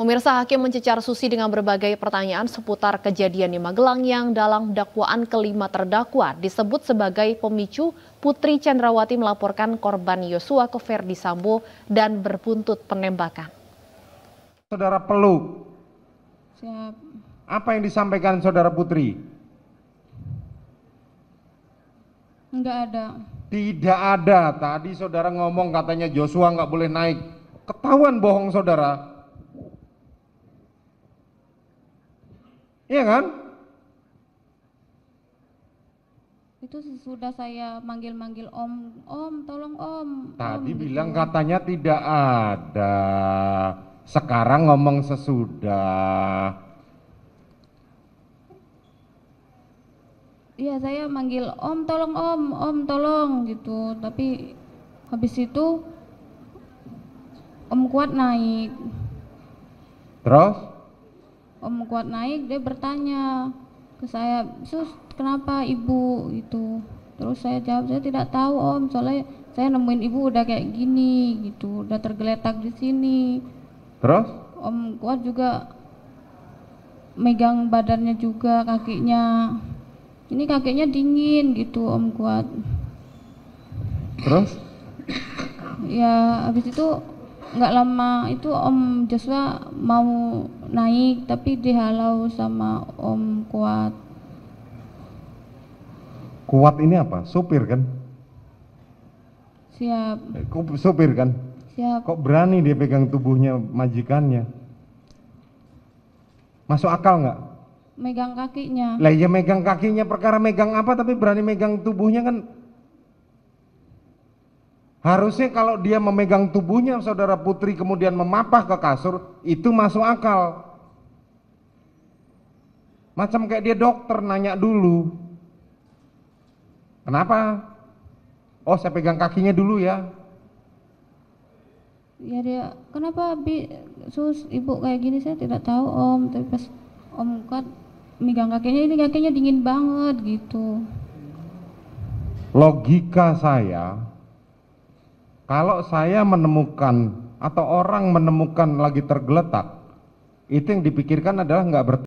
Pemirsa Hakim mencecar Susi dengan berbagai pertanyaan seputar kejadian di Magelang yang dalam dakwaan kelima terdakwa disebut sebagai pemicu Putri Chandrawati melaporkan korban Yosua ke Verdi Sambo dan berbuntut penembakan. Saudara Peluk, Siap. apa yang disampaikan saudara Putri? Enggak ada. Tidak ada. Tadi saudara ngomong katanya Yosua nggak boleh naik. Ketahuan bohong saudara. Iya kan? Itu sesudah saya manggil-manggil om, om tolong om. Tadi om, gitu. bilang gitu. katanya tidak ada. Sekarang ngomong sesudah. Iya saya manggil om tolong om, om tolong gitu. Tapi habis itu om kuat naik. Terus? Om Kuat naik dia bertanya ke saya sus kenapa ibu itu terus saya jawab saya tidak tahu om soalnya saya nemuin ibu udah kayak gini gitu udah tergeletak di sini terus om kuat juga megang badannya juga kakinya ini kakinya dingin gitu om kuat terus ya habis itu nggak lama itu om Joshua mau naik tapi dihalau sama om kuat kuat ini apa sopir kan siap eh, Kok sopir kan siap kok berani dia pegang tubuhnya majikannya masuk akal nggak megang kakinya lah ya megang kakinya perkara megang apa tapi berani megang tubuhnya kan Harusnya kalau dia memegang tubuhnya saudara putri kemudian memapah ke kasur, itu masuk akal. Macam kayak dia dokter nanya dulu. Kenapa? Oh saya pegang kakinya dulu ya. Ya dia, kenapa bi, sus ibu kayak gini saya tidak tahu om, tapi pas om kat megang kakinya ini kakinya dingin banget gitu. Logika saya kalau saya menemukan atau orang menemukan lagi tergeletak itu yang dipikirkan adalah nggak bertemu